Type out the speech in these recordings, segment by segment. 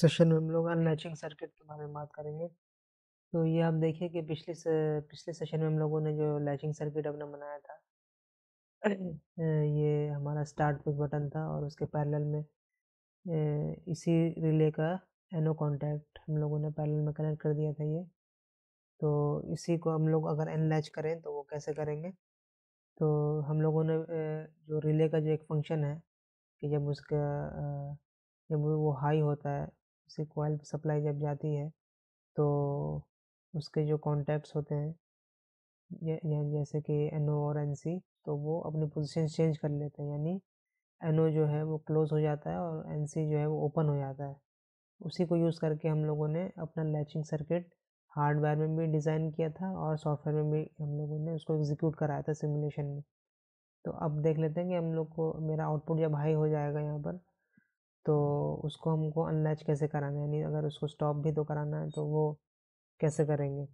session में हम लोग अनलैचिंग सर्किट के बारे में बात करेंगे तो ये आप देखिए कि पिछले से, पिछले सेशन में हम लोगों ने जो लैचिंग सर्किट अपना बनाया था ये हमारा स्टार्ट पुश बटन था और उसके पैरेलल में इसी रिले का एनो कांटेक्ट हम लोगों ने पैरेलल में कनेक्ट कर दिया था ये तो इसी को हम लोग अगर लैच करें तो वो कैसे करेंगे तो हम लोगों ने जो रिले का जो एक फंक्शन है कि जब उसका जब वो हाई होता है से कोयल सप्लाई जब जाती है तो उसके जो कॉन्टैक्ट्स होते हैं या जैसे कि एन NO और एन तो वो अपनी पोजीशन चेंज कर लेते हैं यानी एन जो है वो क्लोज़ हो जाता है और एन जो है वो ओपन हो जाता है उसी को यूज़ करके हम लोगों ने अपना लैचिंग सर्किट हार्डवेयर में भी डिज़ाइन किया था और सॉफ्टवेयर में भी हम लोगों ने उसको एग्जीक्यूट कराया था सिमुलेशन में तो अब देख लेते हैं कि हम लोग को मेरा आउटपुट जब हाई हो जाएगा यहाँ पर तो उसको हमको अनलैच कैसे कराना है यानी अगर उसको स्टॉप भी तो कराना है तो वो कैसे करेंगे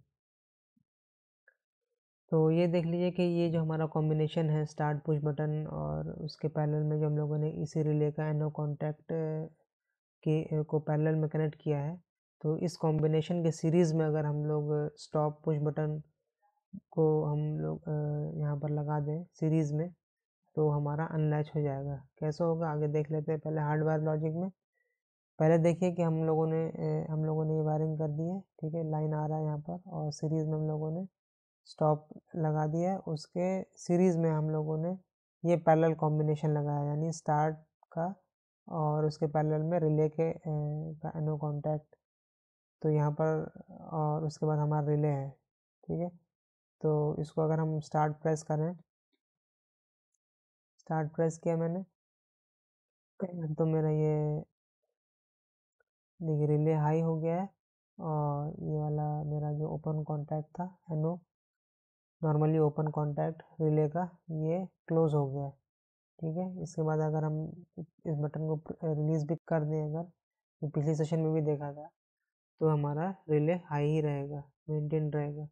तो ये देख लीजिए कि ये जो हमारा कॉम्बिनेशन है स्टार्ट पुश बटन और उसके पैरेलल में जो हम लोगों ने इसी रिले का एनो कॉन्टैक्ट के को पैरेलल में कनेक्ट किया है तो इस कॉम्बिनेशन के सीरीज़ में अगर हम लोग स्टॉप पुश बटन को हम लोग यहाँ पर लगा दें सीरीज़ में तो हमारा अनलैच हो जाएगा कैसे होगा आगे देख लेते हैं पहले हार्डवेयर लॉजिक में पहले देखिए कि हम लोगों ने हम लोगों ने ये वायरिंग कर दी है ठीक है लाइन आ रहा है यहाँ पर और सीरीज़ में हम लोगों ने स्टॉप लगा दिया है उसके सीरीज़ में हम लोगों ने ये पैरेलल कॉम्बिनेशन लगाया यानी स्टार्ट का और उसके पैरेलल में रिले के नो कॉन्टैक्ट तो यहाँ पर और उसके बाद हमारा रिले है ठीक है तो इसको अगर हम स्टार्ट प्रेस करें स्टार्ट प्रेस किया मैंने तो मेरा ये देखिए रिले हाई हो गया है और ये वाला मेरा जो ओपन कांटेक्ट था NO normally open contact relay का ये क्लोज हो गया है ठीक है इसके बाद अगर हम इस बटन को रिलीज़ भी कर दें अगर पिछले सेशन में भी देखा था तो हमारा रिले हाई ही रहेगा मेंटेन रहेगा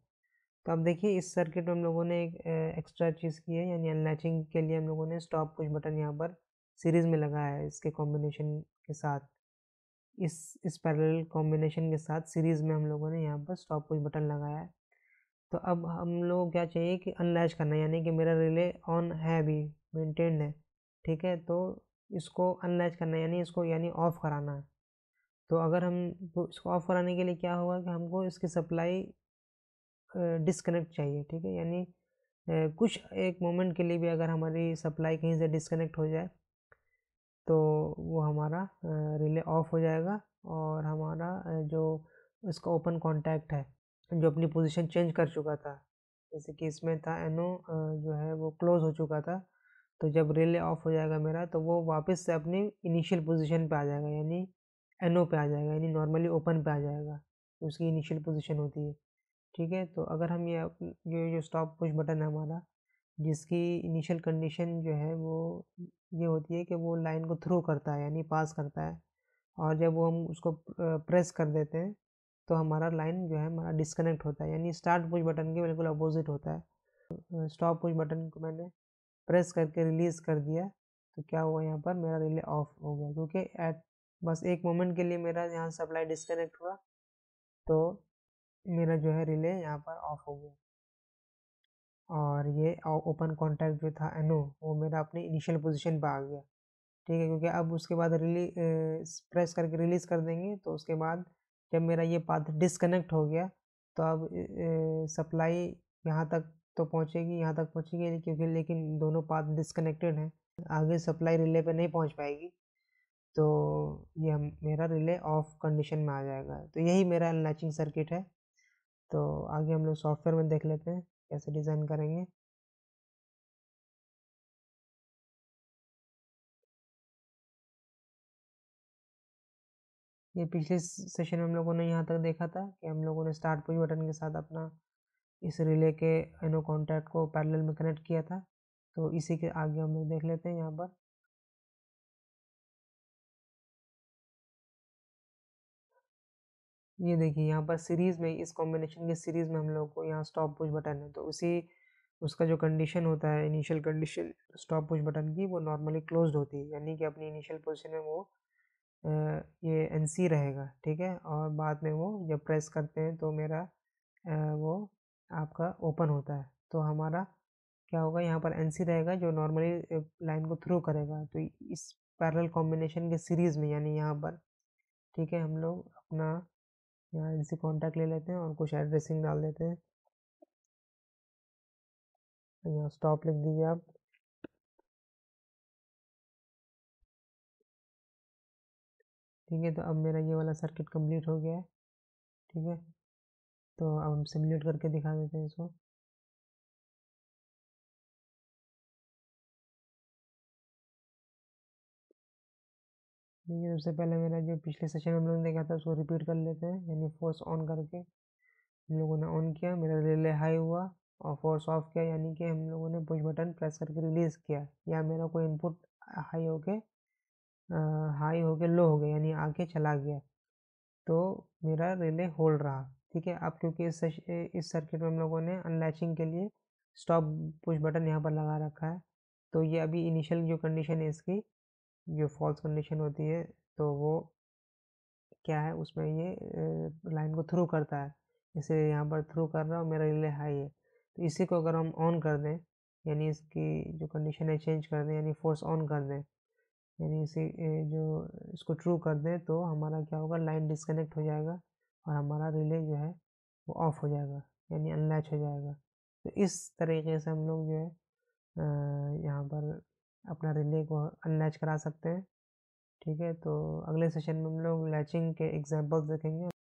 तो अब देखिए इस सर्किट में हम लोगों ने एक एक्स्ट्रा चीज़ की है यानी अनलैचिंग के लिए हम लोगों ने स्टॉप कुछ बटन यहाँ पर सीरीज़ में लगाया है इसके कॉम्बिनेशन के साथ इस इस पैरेलल कॉम्बिनेशन के साथ सीरीज़ में हम लोगों ने यहाँ पर स्टॉप कुछ बटन लगाया है तो अब हम लोग क्या चाहिए कि अनलैच करना यानी कि मेरा रिले ऑन है अभी मेनटेन्ड है ठीक है तो इसको अनलैच करना यानी इसको यानी ऑफ़ कराना है तो अगर हम तो इसको ऑफ़ कराने के लिए क्या होगा कि हमको इसकी सप्लाई डिसकनेक्ट चाहिए ठीक है यानी कुछ एक मोमेंट के लिए भी अगर हमारी सप्लाई कहीं से डिस्कनेक्ट हो जाए तो वो हमारा रिले ऑफ हो जाएगा और हमारा जो इसका ओपन कॉन्टैक्ट है जो अपनी पोजीशन चेंज कर चुका था जैसे कि इसमें था एनो जो है वो क्लोज हो चुका था तो जब रिले ऑफ हो जाएगा मेरा तो वो वापस से अपनी इनिशियल पोजीशन पे आ जाएगा यानी एनओ पे आ जाएगा यानी नॉर्मली ओपन पे आ जाएगा उसकी इनिशियल पोजीशन होती है ठीक है तो अगर हम ये ये जो स्टॉप पुश बटन है हमारा जिसकी इनिशियल कंडीशन जो है वो ये होती है कि वो लाइन को थ्रू करता है यानी पास करता है और जब वो हम उसको प्रेस कर देते हैं तो हमारा लाइन जो है हमारा डिस्कनेक्ट होता है यानी स्टार्ट पुश बटन के बिल्कुल अपोजिट होता है स्टॉप पुश बटन को मैंने प्रेस करके रिलीज़ कर दिया तो क्या हुआ यहाँ पर मेरा रिले ऑफ हो गया क्योंकि एट बस एक मोमेंट के लिए मेरा यहाँ सप्लाई डिस्कनेक्ट हुआ तो मेरा जो है रिले यहाँ पर ऑफ हो गया और ये ओपन कॉन्टैक्ट जो था एनो वो मेरा अपने इनिशियल पोजीशन पर आ गया ठीक है क्योंकि अब उसके बाद रिली प्रेस करके रिलीज़ कर देंगे तो उसके बाद जब मेरा ये पाथ डिसकनेक्ट हो गया तो अब सप्लाई यहाँ तक तो पहुँचेगी यहाँ तक पहुँचेगी क्योंकि लेकिन दोनों पाथ डिसकनेक्टेड हैं आगे सप्लाई रिले पे नहीं पहुँच पाएगी तो ये मेरा रिले ऑफ कंडीशन में आ जाएगा तो यही मेरा लैचिंग सर्किट है तो आगे हम लोग सॉफ्टवेयर में देख लेते हैं कैसे डिज़ाइन करेंगे ये पिछले सेशन में हम लोगों ने यहाँ तक देखा था कि हम लोगों ने स्टार्ट पुश बटन के साथ अपना इस रिले के एनो कॉन्टैक्ट को पैरेलल में कनेक्ट किया था तो इसी के आगे हम लोग देख लेते हैं यहाँ पर ये देखिए यहाँ पर सीरीज़ में इस कॉम्बिनेशन के सीरीज़ में हम लोग को यहाँ स्टॉप पुश बटन है तो उसी उसका जो कंडीशन होता है initial condition stop push button की वो नॉर्मली क्लोज होती है यानी कि अपनी इनिशियल पोजिशन में वो ये एन रहेगा ठीक है और बाद में वो जब प्रेस करते हैं तो मेरा वो आपका ओपन होता है तो हमारा क्या होगा यहाँ पर एन रहेगा जो नॉर्मली लाइन को थ्रू करेगा तो इस पैरल कॉम्बिनेशन के सीरीज़ में यानी यहाँ पर ठीक है हम लोग अपना यहाँ इनसे कॉन्टैक्ट ले लेते हैं और कुछ एड्रेसिंग डाल देते हैं यहाँ स्टॉप लिख दीजिए आप ठीक है तो अब मेरा ये वाला सर्किट कंप्लीट हो गया है ठीक है तो अब हम सिमुलेट करके दिखा देते हैं इसको ठीक है सबसे पहले मेरा जो पिछले सेशन हम लोगों ने देखा था उसको रिपीट कर लेते हैं यानी फोर्स ऑन करके हम लोगों ने ऑन किया मेरा रिले हाई हुआ और फोर्स ऑफ किया यानी कि हम लोगों ने पुश बटन प्रेस करके रिलीज़ किया या मेरा कोई इनपुट हाई होके हाई होके लो हो गया यानी आके चला गया तो मेरा रिले होल्ड रहा ठीक है अब क्योंकि इस इस सर्किट में हम लोगों ने अनलैचिंग के लिए स्टॉप पुश बटन यहाँ पर लगा रखा है तो ये अभी इनिशियल जो कंडीशन है इसकी जो फॉल्स कंडीशन होती है तो वो क्या है उसमें ये लाइन को थ्रू करता है इसे यहाँ पर थ्रू कर रहा हूँ मेरा रिले हाई है तो इसी को अगर हम ऑन कर दें यानी इसकी जो कंडीशन है चेंज कर दें यानी फोर्स ऑन कर दें यानी इसी जो इसको ट्रू कर दें तो हमारा क्या होगा लाइन डिसकनेक्ट हो जाएगा और हमारा रिले जो है वो ऑफ हो जाएगा यानी अनलैच हो जाएगा तो इस तरीके से हम लोग जो है यहाँ पर अपना रिले को अनलैच करा सकते हैं ठीक है तो अगले सेशन में हम लोग लैचिंग के एग्जांपल्स देखेंगे